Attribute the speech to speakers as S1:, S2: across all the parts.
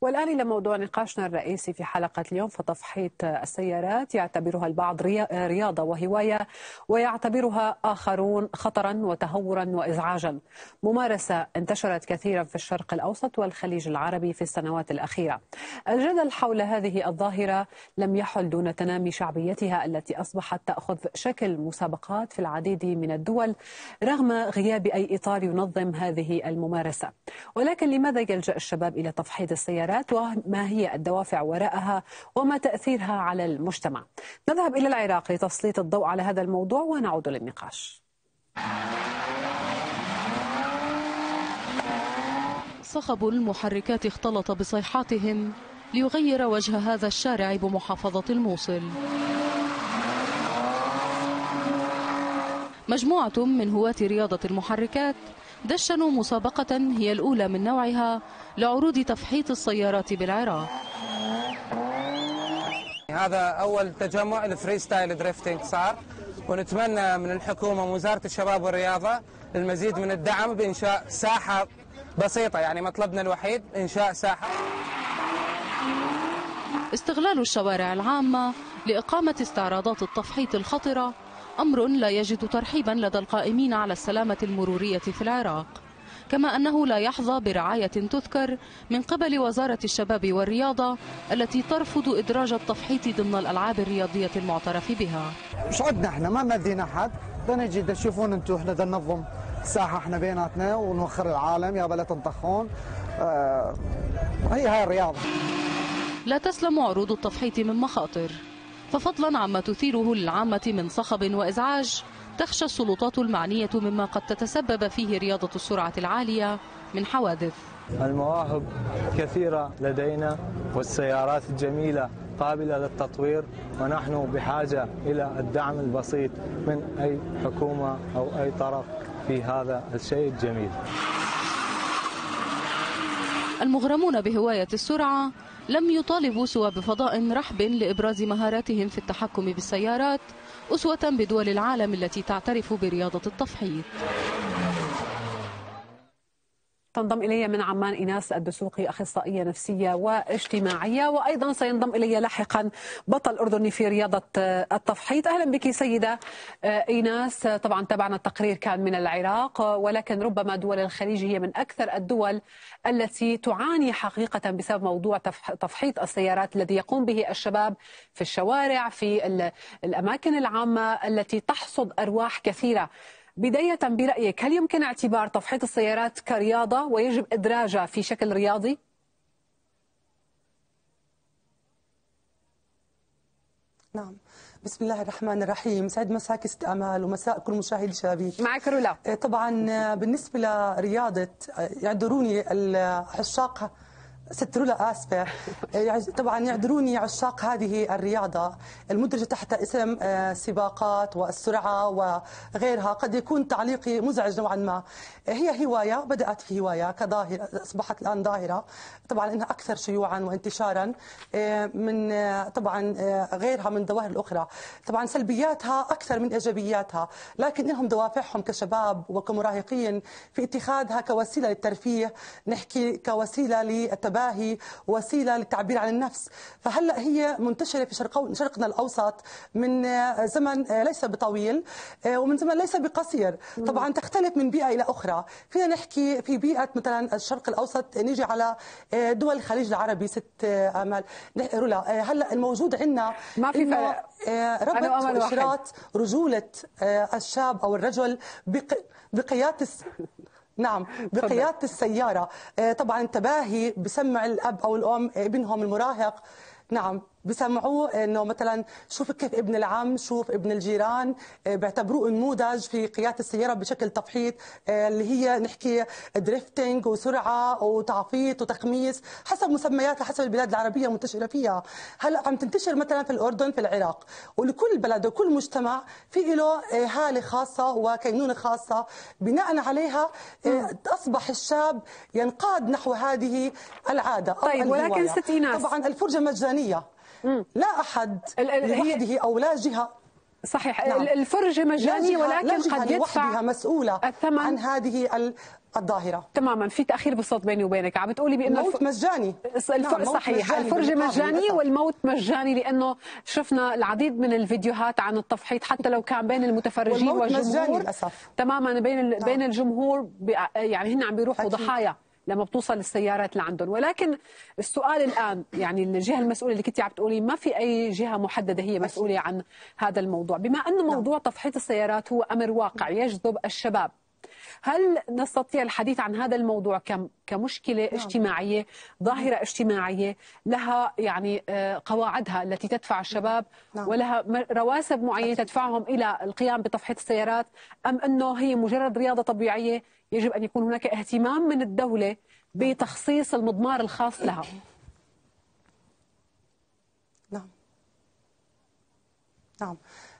S1: والآن إلى موضوع نقاشنا الرئيسي في حلقة اليوم فتفحيط السيارات يعتبرها البعض رياضة وهواية ويعتبرها آخرون خطرا وتهورا وإزعاجا ممارسة انتشرت كثيرا في الشرق الأوسط والخليج العربي في السنوات الأخيرة الجدل حول هذه الظاهرة لم يحل دون تنامي شعبيتها التي أصبحت تأخذ شكل مسابقات في العديد من الدول رغم غياب أي إطار ينظم هذه الممارسة ولكن لماذا يلجأ الشباب إلى تفحيط السيارات القرارات وما هي الدوافع وراءها وما تأثيرها على المجتمع نذهب إلى العراق لتسليط الضوء على هذا الموضوع ونعود للنقاش
S2: صخب المحركات اختلط بصيحاتهم ليغير وجه هذا الشارع بمحافظة الموصل مجموعة من هواة رياضة المحركات دشنوا مسابقة هي الأولى من نوعها لعروض تفحيط السيارات بالعراق
S3: هذا أول تجمع الفريستايل دريفتينج صار ونتمنى من الحكومة ووزارة الشباب والرياضة المزيد من الدعم بإنشاء ساحة بسيطة يعني مطلبنا الوحيد إنشاء ساحة
S2: استغلال الشوارع العامة لإقامة استعراضات التفحيط الخطرة أمر لا يجد ترحيبا لدى القائمين على السلامة المرورية في العراق كما أنه لا يحظى برعاية تذكر من قبل وزارة الشباب والرياضة التي ترفض إدراج التفحيط ضمن الألعاب الرياضية المعترف بها مش عدنا احنا ما مذينا حد بدنا نجي تشوفون انتم احنا بدنا ننظم ساحة احنا بيناتنا ونوخر العالم يا بلا
S3: تنطخون اه هي هاي الرياضة
S2: لا تسلم عروض التفحيط من مخاطر ففضلا عما تثيره للعامة من صخب وإزعاج تخشى السلطات المعنية مما قد تتسبب فيه رياضة السرعة العالية من حوادث المواهب كثيرة لدينا والسيارات الجميلة قابلة للتطوير ونحن بحاجة إلى الدعم البسيط من أي حكومة أو أي طرف في هذا الشيء الجميل المغرمون بهواية السرعة لم يطالبوا سوى بفضاء رحب لإبراز مهاراتهم في التحكم بالسيارات أسوة بدول العالم
S1: التي تعترف برياضة التفحيط تنضم إلي من عمان إيناس الدسوقي أخصائية نفسية واجتماعية وأيضا سينضم إلي لاحقا بطل أردني في رياضة آه، التفحيط أهلا بك سيدة آه، إيناس طبعا تابعنا التقرير كان من العراق ولكن ربما دول الخليج هي من أكثر الدول التي تعاني حقيقة بسبب موضوع تفحيط السيارات الذي يقوم به الشباب في الشوارع في الأماكن العامة التي تحصد أرواح كثيرة بداية برأيك هل يمكن اعتبار تفحيط السيارات كرياضة
S4: ويجب إدراجها في شكل رياضي؟ نعم بسم الله الرحمن الرحيم سعد مساك استعمال ومساء كل مشاهدي شبابيك معك رولا إيه، طبعا آه، بالنسبه لرياضه آه، يعذروني الحشاق سترولا اسفه آه، طبعا يعذروني عشاق هذه الرياضه المدرجه تحت اسم آه، سباقات والسرعه وغيرها قد يكون تعليقي مزعج نوعا ما هي هوايه بدات في هوايه كظاهره اصبحت الان ظاهره طبعا انها اكثر شيوعا وانتشارا آه، من طبعا غيرها من الظواهر الاخرى طبعا سلبياتها اكثر من ايجابياتها لكن لهم دوافعهم كشباب وكمراهقين في اتخاذها كوسيله للترفيه نحكي كوسيله للتبادل المباهي وسيله للتعبير عن النفس فهلا هي منتشره في شرق شرقنا الاوسط من آه، زمن آه، ليس بطويل آه، ومن زمن ليس بقصير طبعا تختلف من بيئه الى اخرى فينا نحكي في بيئه مثلا الشرق الاوسط نيجي على دول الخليج العربي ست امل رولا هلا الموجود عندنا ما في فرق ربط واشراط رجوله الشاب او الرجل بقياده نعم بقياده السياره آه، طبعا تباهي بسمع الاب او الام ابنهم المراهق نعم بسمعوه انه مثلا شوف كيف ابن العم شوف ابن الجيران آه، بيعتبروه نموذج في قياده السياره بشكل تفحيط آه، اللي هي نحكي دريفتنج وسرعه وتعفيط وتقميص حسب مسمياتها حسب البلاد العربيه المنتشره فيها هلا عم تنتشر مثلا في الاردن في العراق ولكل بلد وكل مجتمع في له آه، هاله خاصه وكينونه خاصه بناء عليها اصبح الشاب ينقاد نحو هذه العاده طيب ولكن ست ايناس طبعا الفرجه مجانيه لا أحد لوحده أو لا جهة صحيح نعم. الفرجة مجانية ولكن قد يدفع مسؤولة الثمن عن هذه ال... الظاهره تماما في
S1: تاخير بالصوت بيني وبينك عم بتقولي بانه الموت الف... مجاني الفر... نعم صحيح مجاني الفرجه مجانيه والموت مجاني لانه شفنا العديد من الفيديوهات عن التفحيط حتى لو كان بين المتفرجين والجمهور مجاني للاسف تماما بين ال... نعم. بين الجمهور ب... يعني هن عم بيروحوا ضحايا لما بتوصل السيارات لعندهم ولكن السؤال الآن يعني الجهة المسؤولة اللي كنت عم تقولي ما في أي جهة محددة هي مسؤولة عن هذا الموضوع بما أن نعم. موضوع تفحيط السيارات هو أمر واقع يجذب الشباب هل نستطيع الحديث عن هذا الموضوع كمشكلة نعم. اجتماعية ظاهرة نعم. اجتماعية لها يعني آه، قواعدها التي تدفع الشباب ولها رواسب معينة تدفعهم إلى القيام بتفحيط السيارات أم أنه هي مجرد رياضة طبيعية يجب أن يكون هناك اهتمام من الدولة بتخصيص المضمار الخاص لها نعم
S4: نعم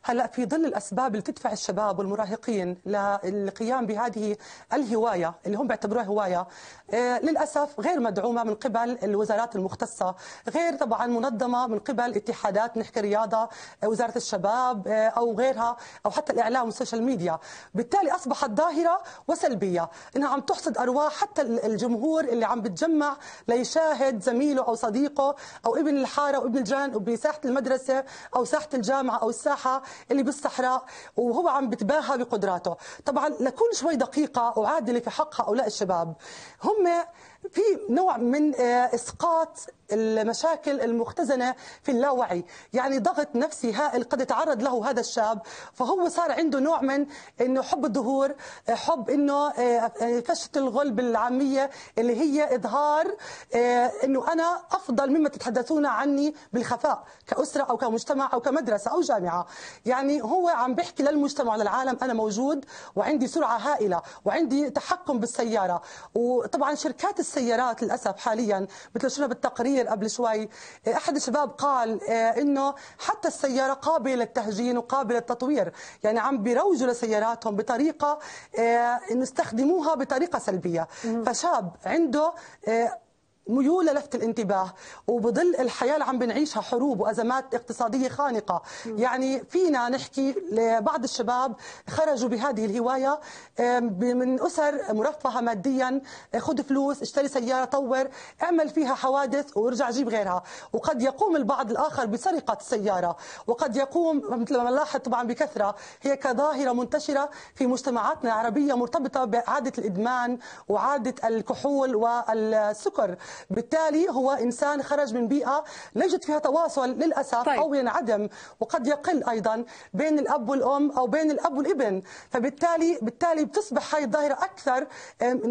S4: هلا في ظل الاسباب اللي تدفع الشباب والمراهقين للقيام بهذه الهوايه اللي هم بيعتبروها هوايه آه، للاسف غير مدعومه من قبل الوزارات المختصه، غير طبعا منظمه من قبل اتحادات نحكي رياضه، آه، وزاره الشباب آه، او غيرها او حتى الاعلام والسوشيال ميديا، بالتالي اصبحت ظاهره وسلبيه، انها عم تحصد ارواح حتى الجمهور اللي عم بتجمع ليشاهد زميله او صديقه او ابن الحاره وابن الجان بساحه المدرسه او ساحه الجامعه او الساحه اللي بالصحراء وهو عم بتباهى بقدراته طبعا لكون شوي دقيقه وعادله في حق هؤلاء الشباب هم في نوع من آه، اسقاط المشاكل المختزنه في اللاوعي، يعني ضغط نفسي هائل قد تعرض له هذا الشاب، فهو صار عنده نوع من انه حب الظهور، آه، حب انه آه، فشه الغل بالعاميه اللي هي اظهار انه انا افضل مما تتحدثون عني بالخفاء كاسره او كمجتمع او كمدرسه او جامعه، يعني هو عم بيحكي للمجتمع وللعالم انا موجود وعندي سرعه هائله وعندي تحكم بالسياره، وطبعا شركات السيارة السيارات للاسف حاليا مثل شفنا بالتقرير قبل شوي احد الشباب قال آه، انه حتى السياره قابله للتهجين وقابله للتطوير يعني عم بيروجوا لسياراتهم بطريقه انه استخدموها بطريقه سلبيه فشاب عنده آه، ميولة لفت الانتباه وبظل الحياة اللي عم بنعيشها حروب وأزمات اقتصادية خانقة يعني فينا نحكي لبعض الشباب خرجوا بهذه الهواية من أسر مرفهة ماديا خذ فلوس اشتري سيارة طور اعمل فيها حوادث وارجع جيب غيرها وقد يقوم البعض الآخر بسرقة السيارة وقد يقوم مثل ما نلاحظ طبعا بكثرة هي كظاهرة منتشرة في مجتمعاتنا العربية مرتبطة بعادة الإدمان وعادة الكحول والسكر بالتالي هو إنسان خرج من بيئة لا يوجد فيها تواصل للأسف طيب. أو ينعدم وقد يقل أيضا بين الأب والأم أو بين الأب والابن فبالتالي بالتالي بتصبح هاي الظاهرة أكثر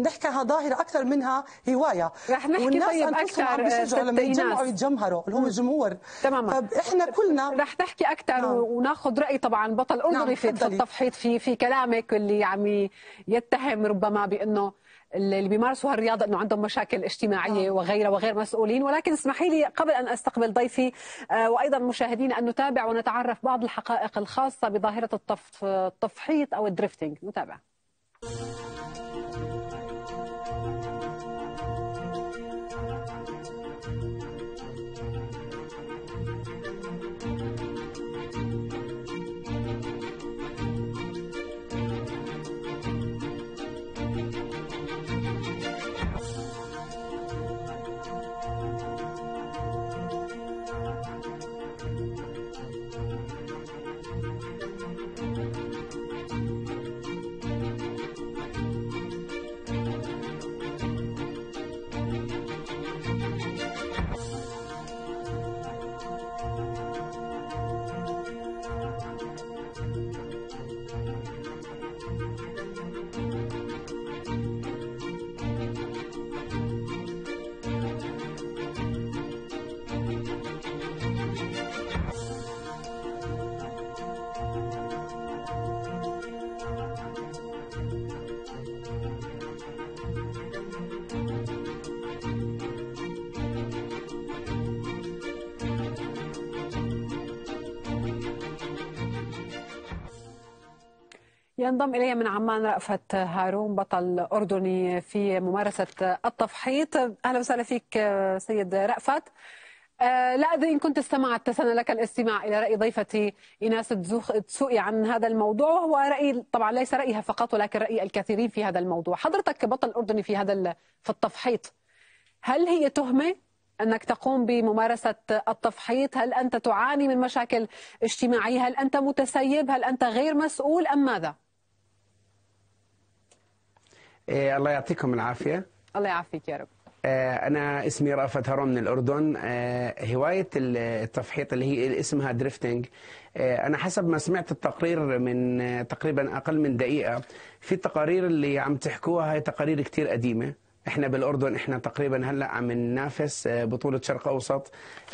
S4: نحكيها ظاهرة أكثر منها هواية رح نحكي طيب أكثر لما يتجمعوا يتجمهروا اللي هو الجمهور
S1: تماما فإحنا كلنا رح نحكي أكثر نعم. وناخذ رأي طبعا بطل أردني نعم. في التفحيط في في كلامك اللي عم يتهم ربما بأنه اللي بيمارسوا هالرياضه انه عندهم مشاكل اجتماعيه آه. وغيرها وغير مسؤولين ولكن اسمحي لي قبل ان استقبل ضيفي آه، وايضا مشاهدينا ان نتابع ونتعرف بعض الحقائق الخاصه بظاهره التفحيط او الدريفتنج نتابع ينضم إلي من عمان رأفت هارون بطل أردني في ممارسة التفحيط أهلا وسهلا فيك سيد رأفت آه، لا أدري إن كنت استمعت سنة لك الاستماع إلى رأي ضيفتي إيناس تسوقي عن هذا الموضوع وهو رأي طبعا ليس رأيها فقط ولكن رأي الكثيرين في هذا الموضوع حضرتك بطل أردني في هذا في التفحيط هل هي تهمة أنك تقوم بممارسة التفحيط هل أنت تعاني من مشاكل اجتماعية هل أنت متسيب هل أنت غير مسؤول أم ماذا؟
S3: إيه الله يعطيكم العافية
S1: الله يعافيك يا رب
S3: آه أنا اسمي رأفت هارون من الأردن آه هواية التفحيط اللي هي اسمها دريفتنج آه أنا حسب ما سمعت التقرير من تقريبا أقل من دقيقة في التقارير اللي عم تحكوها هي تقارير كتير قديمة احنا بالاردن احنا تقريبا هلا عم ننافس آه، بطوله شرق اوسط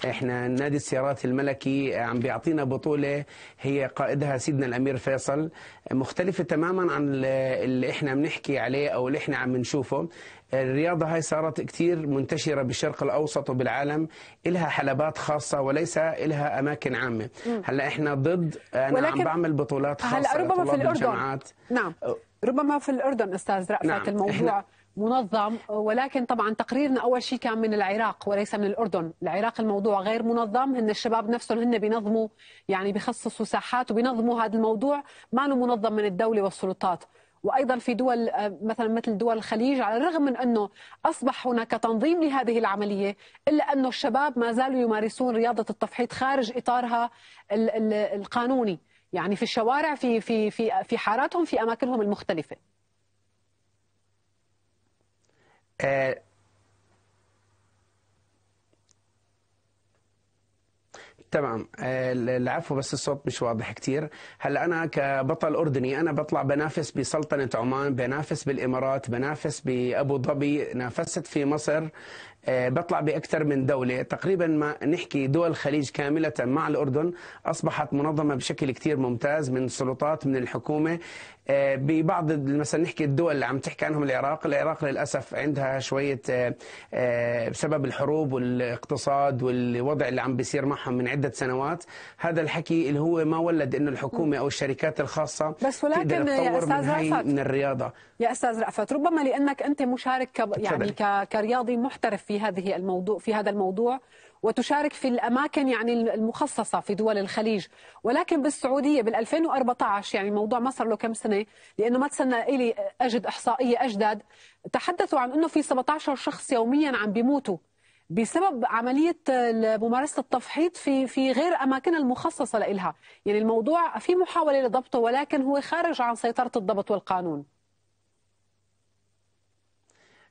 S3: احنا نادي السيارات الملكي آه، عم بيعطينا بطوله هي قائدها سيدنا الامير فيصل آه، مختلفه تماما عن اللي احنا بنحكي عليه او اللي احنا عم نشوفه الرياضة هاي صارت كتير منتشرة بالشرق الأوسط وبالعالم إلها حلبات خاصة وليس إلها أماكن عامة هلا إحنا ضد أنا ولكن عم بعمل بطولات خاصة هلا ربما في الأردن
S1: نعم ربما في الأردن أستاذ رأفت نعم. الموضوع منظم ولكن طبعا تقريرنا اول شيء كان من العراق وليس من الاردن، العراق الموضوع غير منظم، هن الشباب نفسهم هن بينظموا يعني بيخصصوا ساحات وبينظموا هذا الموضوع، ما له منظم من الدوله والسلطات، وايضا في دول مثلا مثل دول الخليج على الرغم من انه اصبح هناك تنظيم لهذه العمليه الا انه الشباب ما زالوا يمارسون رياضه التفحيط خارج اطارها القانوني، يعني في الشوارع في في في في حاراتهم في اماكنهم المختلفه.
S3: آه، تمام آه، العفو بس الصوت مش واضح كثير هلا انا كبطل اردني انا بطلع بنافس بسلطنه عمان بنافس بالامارات بنافس بابو ظبي نافست في مصر آه، بطلع باكثر من دوله تقريبا ما نحكي دول الخليج كامله مع الاردن اصبحت منظمه بشكل كثير ممتاز من سلطات من الحكومه آه، ببعض مثلا نحكي الدول اللي عم تحكي عنهم العراق، العراق للاسف عندها شويه آه، بسبب الحروب والاقتصاد والوضع اللي عم بيصير معهم من عده سنوات، هذا الحكي اللي هو ما ولد انه الحكومه او الشركات الخاصه بس ولكن يا استاذ من, رأفت من الرياضه
S1: يا استاذ رأفت ربما لانك انت مشارك يعني كرياضي محترف في هذه الموضوع في هذا الموضوع وتشارك في الاماكن يعني المخصصه في دول الخليج ولكن بالسعوديه بال 2014 يعني موضوع صار له كم سنه لانه ما تسنى الي اجد احصائيه اجدد تحدثوا عن انه في 17 شخص يوميا عم بيموتوا بسبب عملية ممارسة التفحيط في في غير أماكنها المخصصة لإلها يعني الموضوع في محاولة لضبطه ولكن هو خارج عن سيطرة الضبط والقانون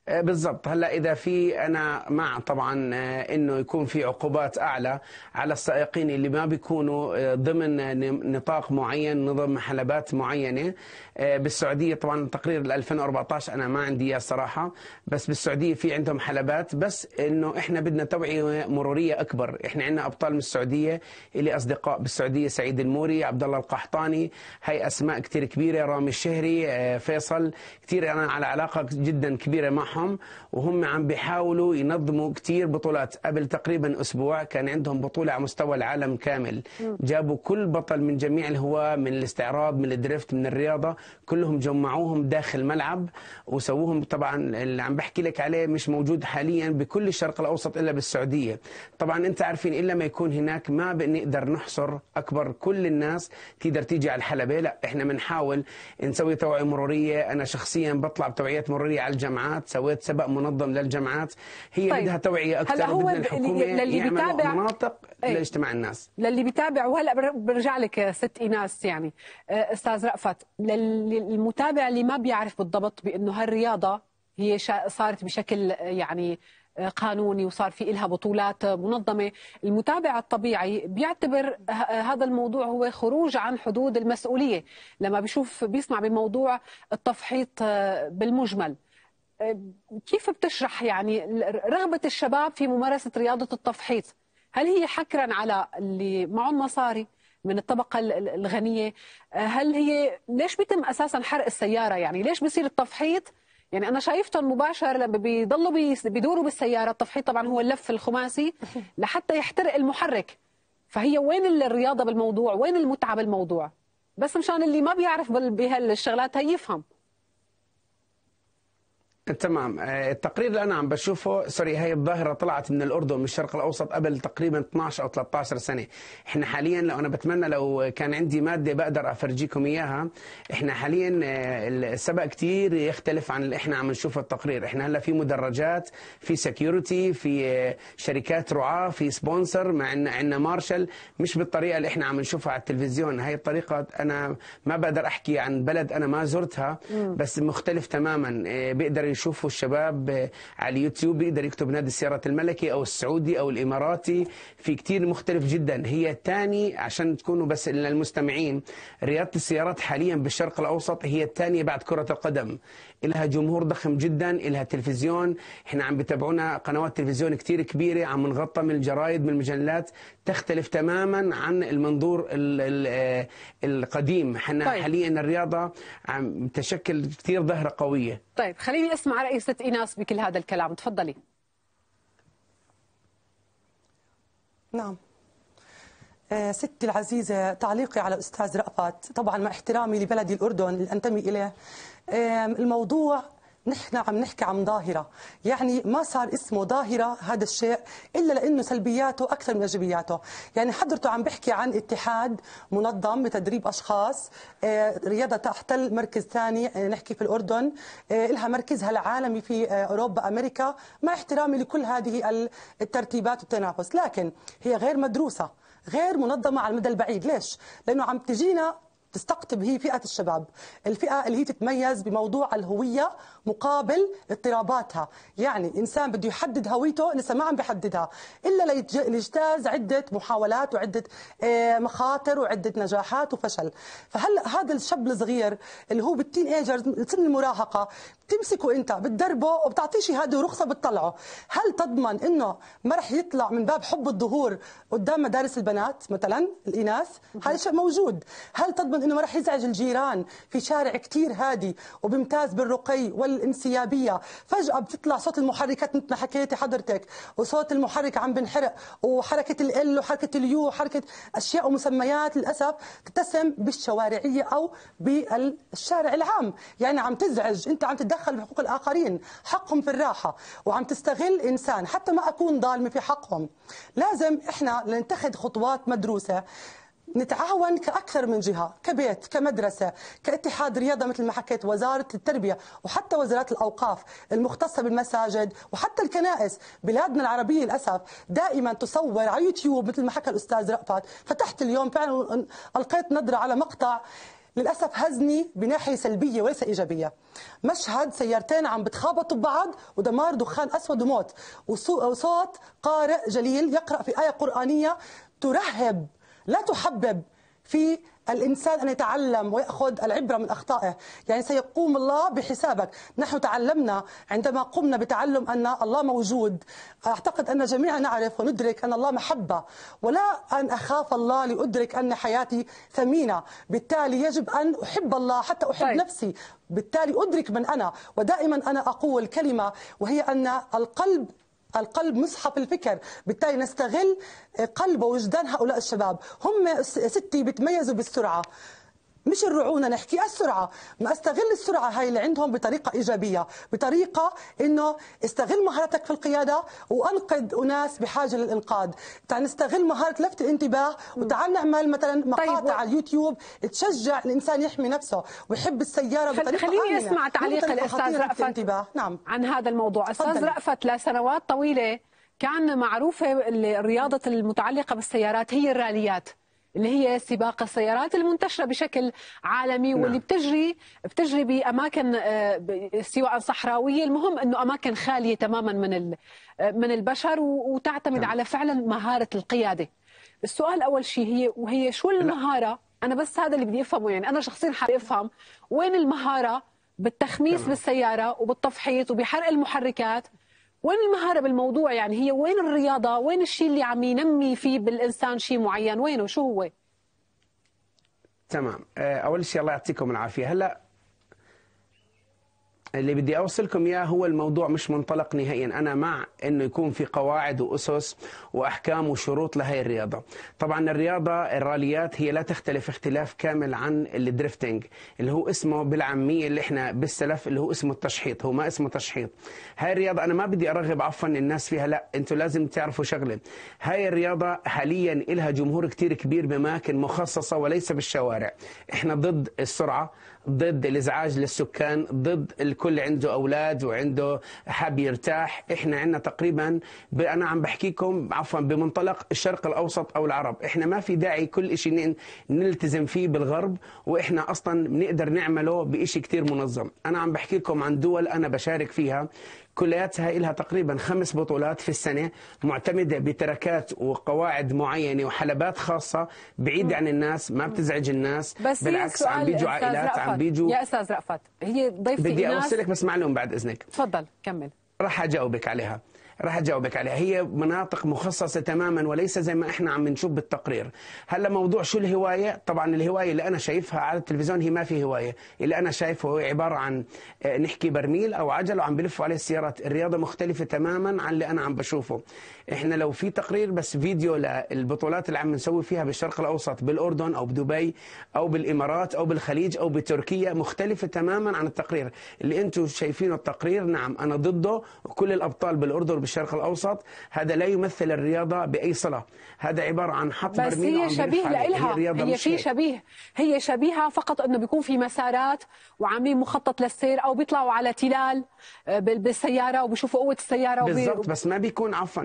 S3: آه، بالضبط هلا اذا في انا مع طبعا آه، انه يكون في عقوبات اعلى على السائقين اللي ما بيكونوا آه، ضمن نطاق معين نظم حلبات معينه بالسعوديه طبعا تقرير 2014 انا ما عندي اياه صراحه بس بالسعوديه في عندهم حلبات بس انه احنا بدنا توعيه مروريه اكبر احنا عندنا ابطال من السعوديه اللي اصدقاء بالسعوديه سعيد الموري عبد الله القحطاني هي اسماء كثير كبيره رامي الشهري فيصل كثير انا على علاقه جدا كبيره معهم معهم وهم عم بيحاولوا ينظموا كتير بطولات قبل تقريبا أسبوع كان عندهم بطولة على مستوى العالم كامل جابوا كل بطل من جميع الهواة من الاستعراض من الدريفت من الرياضة كلهم جمعوهم داخل ملعب وسووهم طبعا اللي عم بحكي لك عليه مش موجود حاليا بكل الشرق الأوسط إلا بالسعودية طبعا أنت عارفين إلا ما يكون هناك ما بنقدر نحصر أكبر كل الناس تقدر تيجي على الحلبة لا إحنا بنحاول نسوي توعية مرورية أنا شخصيا بطلع بتوعيات مرورية على الجامعات سويت سبق منظم للجماعات هي طيب. بدها توعيه اكثر هلا هو للي بيتابع مناطق ايه؟ لاجتماع الناس
S1: للي بيتابع وهلا برجع لك ست ايناس يعني آه، استاذ رأفت للمتابع اللي ما بيعرف بالضبط بانه هالرياضه هي صارت بشكل آه، يعني آه، قانوني وصار في إلها بطولات منظمة المتابع الطبيعي بيعتبر هذا الموضوع هو خروج عن حدود المسؤولية لما بيشوف بيسمع بموضوع التفحيط بالمجمل كيف بتشرح يعني رغبة الشباب في ممارسة رياضة التفحيط هل هي حكرا على اللي معهم مصاري من الطبقة الغنية آه، هل هي ليش بيتم أساسا حرق السيارة يعني ليش بيصير التفحيط يعني انا شايفتهم مباشر لما بيضلوا بيدوروا بالسياره التفحيط طبعا هو اللف الخماسي لحتى يحترق المحرك فهي وين الرياضه بالموضوع وين المتعه بالموضوع بس مشان اللي ما بيعرف بهالشغلات هي يفهم
S3: تمام آه، التقرير اللي انا عم بشوفه سوري هي الظاهره طلعت من الاردن من الشرق الاوسط قبل تقريبا 12 او 13 سنه احنا حاليا لو انا بتمنى لو كان عندي ماده بقدر افرجيكم اياها احنا حاليا آه، السبق كثير يختلف عن اللي احنا عم نشوفه التقرير احنا هلا في مدرجات في سكيورتي في آه، شركات رعاه في سبونسر مع ان عندنا مارشال مش بالطريقه اللي احنا عم نشوفها على التلفزيون هاي الطريقه انا ما بقدر احكي عن بلد انا ما زرتها بس مختلف تماما بيقدر يشوفوا الشباب على اليوتيوب يقدر يكتب نادي السيارة الملكي أو السعودي أو الإماراتي في كتير مختلف جدا هي تاني عشان تكونوا بس للمستمعين رياضة السيارات حاليا بالشرق الأوسط هي الثانية بعد كرة القدم لها جمهور ضخم جدا لها تلفزيون احنا عم بتابعونا قنوات تلفزيون كتير كبيرة عم نغطى من الجرايد من المجلات تختلف تماما عن المنظور آه، القديم احنا طيب. حاليا الرياضه عم تشكل كثير ظهره قويه
S1: طيب خليني اسمع راي ست ايناس بكل هذا الكلام
S4: تفضلي نعم آه، ستي العزيزة تعليقي على أستاذ رأفت طبعا مع احترامي لبلدي الأردن اللي أنتمي إليه آه، الموضوع نحن عم نحكي عن ظاهرة يعني ما صار اسمه ظاهرة هذا الشيء إلا لأنه سلبياته أكثر من إيجابياته يعني حضرته عم بحكي عن اتحاد منظم بتدريب أشخاص آه، رياضة تحتل مركز ثاني آه، نحكي في الأردن آه، لها مركزها العالمي في أوروبا أمريكا مع احترامي لكل هذه الترتيبات والتنافس لكن هي غير مدروسة غير منظمة على المدى البعيد ليش؟ لأنه عم تجينا تستقطب هي فئة الشباب الفئة اللي هي تتميز بموضوع الهوية مقابل اضطراباتها يعني إنسان بده يحدد هويته لسه ما عم بحددها إلا ليجتاز عدة محاولات وعدة آه، مخاطر وعدة نجاحات وفشل فهل هذا الشاب الصغير اللي هو بالتين ايجرز سن المراهقة بتمسكه أنت بتدربه وبتعطيه شهادة ورخصة بتطلعه هل تضمن أنه ما رح يطلع من باب حب الظهور قدام مدارس البنات مثلا الإناث هذا الشيء موجود هل تضمن أنه ما رح يزعج الجيران في شارع كتير هادي وبيمتاز بالرقي وال الانسيابيه فجاه بتطلع صوت المحركات مثل ما حكيتي حضرتك وصوت المحرك عم بنحرق وحركه ال وحركه اليو وحركه اشياء ومسميات للاسف تتسم بالشوارعيه او بالشارع العام يعني عم تزعج انت عم تتدخل بحقوق الاخرين حقهم في الراحه وعم تستغل انسان حتى ما اكون ظالمه في حقهم لازم احنا لنتخذ خطوات مدروسه نتعاون كأكثر من جهة كبيت كمدرسة كاتحاد رياضة مثل ما حكيت وزارة التربية وحتى وزارات الأوقاف المختصة بالمساجد وحتى الكنائس بلادنا العربية للأسف دائما تصور على يوتيوب مثل ما حكى الأستاذ رأفت فتحت اليوم فعلا ألقيت نظرة على مقطع للاسف هزني بناحيه سلبيه وليس ايجابيه. مشهد سيارتين عم بتخابطوا ببعض ودمار دخان اسود وموت وصوت قارئ جليل يقرا في ايه قرانيه ترهب لا تحبب في الإنسان أن يتعلم ويأخذ العبرة من أخطائه يعني سيقوم الله بحسابك نحن تعلمنا عندما قمنا بتعلم أن الله موجود أعتقد أن جميعا نعرف وندرك أن الله محبة ولا أن أخاف الله لأدرك أن حياتي ثمينة بالتالي يجب أن أحب الله حتى أحب طيب. نفسي بالتالي أدرك من أنا ودائما أنا أقول كلمة وهي أن القلب القلب مصحف الفكر بالتالي نستغل قلب ووجدان هؤلاء الشباب هم ستي بتميزوا بالسرعة مش الرعونه نحكي السرعه ما استغل السرعه هاي اللي عندهم بطريقه ايجابيه بطريقه انه استغل مهارتك في القياده وانقذ اناس بحاجه للانقاذ تعال نستغل مهاره لفت الانتباه وتعال نعمل مثلا طيب، مقاطع طيب. على اليوتيوب تشجع الانسان يحمي نفسه ويحب السياره بطريقه خليني اسمع تعليق الاستاذ رأفت نعم. عن هذا الموضوع استاذ رأفت
S1: لسنوات طويله كان معروفه رياضه المتعلقه بالسيارات هي الراليات اللي هي سباق السيارات المنتشره بشكل عالمي نعم. واللي بتجري بتجري باماكن آه، سواء صحراويه المهم انه اماكن خاليه تماما من من البشر وتعتمد نعم. على فعلا مهاره القياده السؤال اول شيء هي وهي شو المهاره انا بس هذا اللي بدي افهمه يعني انا شخصيا حابب افهم وين المهاره بالتخميس نعم. بالسياره وبالتفحيط وبحرق المحركات وين المهارة بالموضوع يعني هي وين الرياضة وين الشيء اللي عم ينمي فيه بالإنسان شيء معين وينه شو هو
S3: تمام آه، أول شيء الله يعطيكم العافية هلأ اللي بدي اوصلكم اياه هو الموضوع مش منطلق نهائيا، انا مع انه يكون في قواعد واسس واحكام وشروط لهي الرياضه. طبعا الرياضه الراليات هي لا تختلف اختلاف كامل عن الدريفتنج اللي هو اسمه بالعاميه اللي احنا بالسلف اللي هو اسمه التشحيط، هو ما اسمه تشحيط. هاي الرياضه انا ما بدي ارغب عفوا الناس فيها لا، انتم لازم تعرفوا شغله، هاي الرياضه حاليا إلها جمهور كتير كبير باماكن مخصصه وليس بالشوارع. احنا ضد السرعه، ضد الازعاج للسكان ضد الكل عنده اولاد وعنده حاب يرتاح احنا عندنا تقريبا انا عم بحكيكم عفوا بمنطلق الشرق الاوسط او العرب احنا ما في داعي كل شيء نلتزم فيه بالغرب واحنا اصلا بنقدر نعمله بشيء كثير منظم انا عم بحكيكم عن دول انا بشارك فيها كلياتها لها تقريبا خمس بطولات في السنة معتمدة بتركات وقواعد معينة وحلبات خاصة بعيدة عن الناس ما بتزعج الناس بس بالعكس عم بيجوا عائلات عم بيجوا يا
S1: أستاذ رأفت هي ضيفتي بدي أوصلك
S3: بس معلومة بعد إذنك تفضل كمل راح أجاوبك عليها راح اجاوبك عليها هي مناطق مخصصه تماما وليس زي ما احنا عم نشوف بالتقرير هلا موضوع شو الهوايه طبعا الهوايه اللي انا شايفها على التلفزيون هي ما في هوايه اللي انا شايفه هو عباره عن آه، نحكي برميل او عجل وعم بلفوا عليه السيارات الرياضه مختلفه تماما عن اللي انا عم بشوفه احنا لو في تقرير بس فيديو للبطولات اللي عم نسوي فيها بالشرق الاوسط بالاردن او بدبي او بالامارات او بالخليج او بتركيا مختلفه تماما عن التقرير اللي انتم شايفينه التقرير نعم انا ضده وكل الابطال بالاردن الشرق الاوسط هذا لا يمثل الرياضه باي صله هذا عباره عن حط بس هي شبيه لها هي, هي شيء
S1: شبيه هي شبيهه فقط انه بيكون في مسارات وعاملين مخطط للسير او بيطلعوا على تلال آه، بالسياره وبيشوفوا قوه السياره بالضبط
S3: بس ما بيكون عفوا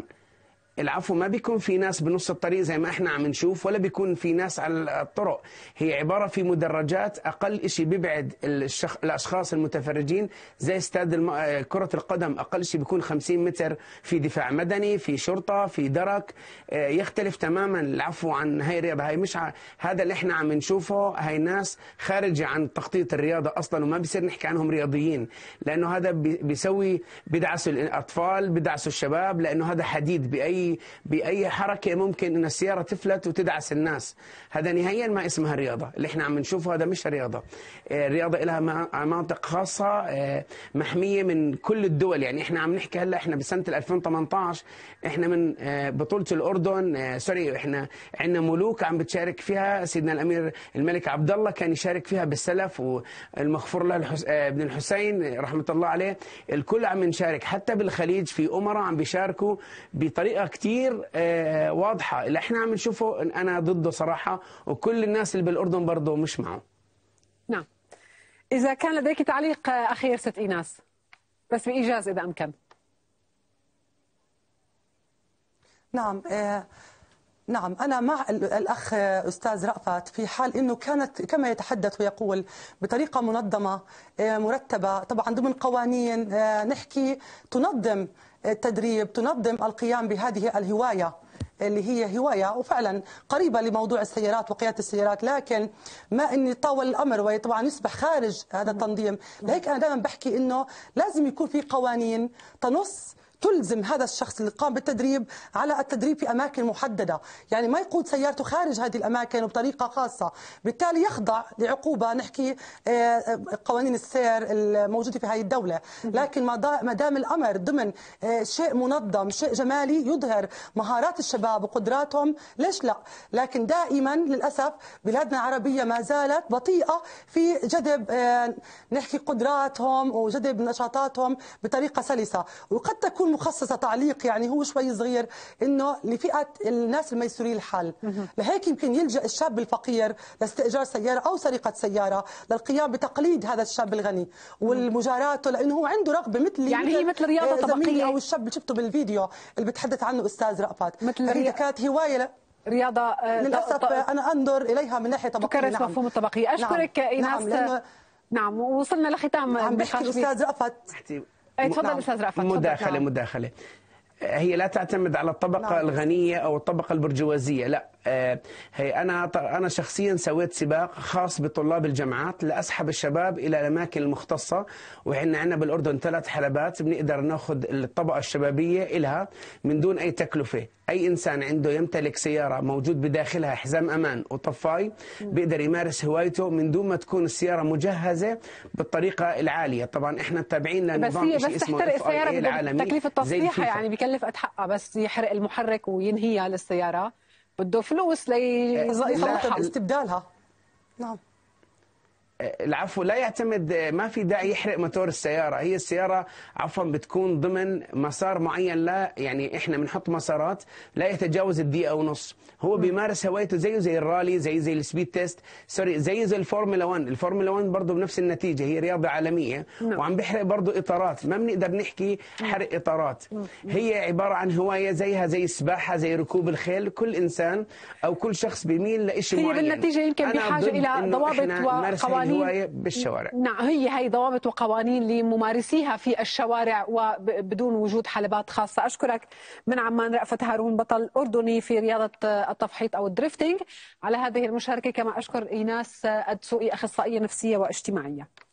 S3: العفو ما بيكون في ناس بنص الطريق زي ما احنا عم نشوف ولا بيكون في ناس على الطرق هي عبارة في مدرجات أقل شيء بيبعد الشخ... الأشخاص المتفرجين زي استاد الم... كرة القدم أقل شيء بيكون 50 متر في دفاع مدني في شرطة في درك آه، يختلف تماما العفو عن هاي الرياضة هاي مش ع... هذا اللي احنا عم نشوفه هاي ناس خارجة عن تخطيط الرياضة أصلا وما بيصير نحكي عنهم رياضيين لأنه هذا بيسوي بدعسوا الأطفال بدعسوا الشباب لأنه هذا حديد بأي باي حركه ممكن ان السياره تفلت وتدعس الناس هذا نهائيا ما اسمها رياضه اللي احنا عم نشوفه هذا مش رياضه آه، الرياضه لها مناطق خاصه آه، محميه من كل الدول يعني احنا عم نحكي هلا احنا بسنه 2018 احنا من آه، بطوله الاردن سوري احنا عندنا ملوك عم بتشارك فيها سيدنا الامير الملك عبد الله كان يشارك فيها بالسلف والمغفور له الحس... ابن الحسين رحمه الله عليه الكل عم نشارك حتى بالخليج في امراء عم بيشاركوا بطريقه كتير آه، واضحه اللي احنا عم نشوفه انا ضده صراحه وكل الناس اللي بالاردن برضه مش معه
S1: نعم اذا كان لديك تعليق آه، اخير ست ايناس بس بايجاز اذا امكن
S4: نعم آه، نعم أنا مع الأخ أستاذ رأفت في حال أنه كانت كما يتحدث ويقول بطريقة منظمة مرتبة طبعا ضمن قوانين نحكي تنظم التدريب تنظم القيام بهذه الهواية اللي هي هواية وفعلا قريبة لموضوع السيارات وقيادة السيارات لكن ما أني طاول الأمر وطبعا يصبح خارج هذا التنظيم لهيك أنا دائما بحكي أنه لازم يكون في قوانين تنص تلزم هذا الشخص اللي قام بالتدريب على التدريب في أماكن محددة يعني ما يقود سيارته خارج هذه الأماكن وبطريقة خاصة بالتالي يخضع لعقوبة نحكي آه، آه، قوانين السير الموجودة في هذه الدولة لكن ما دام الأمر ضمن آه، شيء منظم شيء جمالي يظهر مهارات الشباب وقدراتهم ليش لا لكن دائما للأسف بلادنا العربية ما زالت بطيئة في جذب نحكي قدراتهم وجذب نشاطاتهم بطريقة سلسة وقد تكون تكون مخصصه تعليق يعني هو شوي صغير انه لفئه الناس الميسورين الحال لهيك يمكن يلجا الشاب الفقير لاستئجار سياره او سرقه سياره للقيام بتقليد هذا الشاب الغني والمجاراته لانه هو عنده رغبه مثل يعني هي مثل رياضه آه، طبقيه او الشاب اللي شفته بالفيديو اللي بتحدث عنه استاذ رأفت مثل هي كانت هوايه رياضه للاسف آه، انا انظر اليها من ناحيه طبقيه تكرس نعم. مفهوم الطبقيه نعم. اشكرك نعم. ايناس نعم, لأنه نعم وصلنا لختام عم بحكي الاستاذ
S3: رأفت تفضل نعم. استاذ رافع مداخله نعم. مداخله هي لا تعتمد على الطبقه نعم. الغنيه او الطبقه البرجوازيه لا آه، هي انا انا شخصيا سويت سباق خاص بطلاب الجامعات لاسحب الشباب الى الاماكن المختصه وعندنا عندنا بالاردن ثلاث حلبات بنقدر ناخذ الطبقه الشبابيه لها من دون اي تكلفه اي انسان عنده يمتلك سياره موجود بداخلها حزام امان وطفاي بيقدر يمارس هوايته من دون ما تكون السياره مجهزه بالطريقه العاليه طبعا احنا تابعين لنظام بس هي بس تحترق السياره العالمي تكليف التصليح يعني
S1: بكلف قد حقها بس يحرق المحرك وينهيها للسياره بده فلوس ليصلحها
S4: استبدالها نعم
S3: العفو لا يعتمد ما في داعي يحرق موتور السياره هي السياره عفوا بتكون ضمن مسار معين لا يعني احنا بنحط مسارات لا يتجاوز الدقيقه ونص هو بيمارس هوايته زيه زي الرالي زي زي السبيد تيست سوري زيه زي الفورمولا 1 الفورمولا 1 برضه بنفس النتيجه هي رياضه عالميه نعم. وعم بيحرق برضه اطارات ما بنقدر نحكي حرق اطارات هي عباره عن هوايه زيها زي السباحه زي ركوب الخيل كل انسان او كل شخص بيميل لشيء معين هي بالنتيجه يمكن بحاجه الى ضوابط وقوانين وقوانين بالشوارع نعم
S1: هي هي ضوابط وقوانين لممارسيها في الشوارع وبدون وجود حلبات خاصة أشكرك من عمان رأفت هارون بطل أردني في رياضة التفحيط أو الدريفتينج على هذه المشاركة كما أشكر إيناس الدسوقي أخصائية نفسية واجتماعية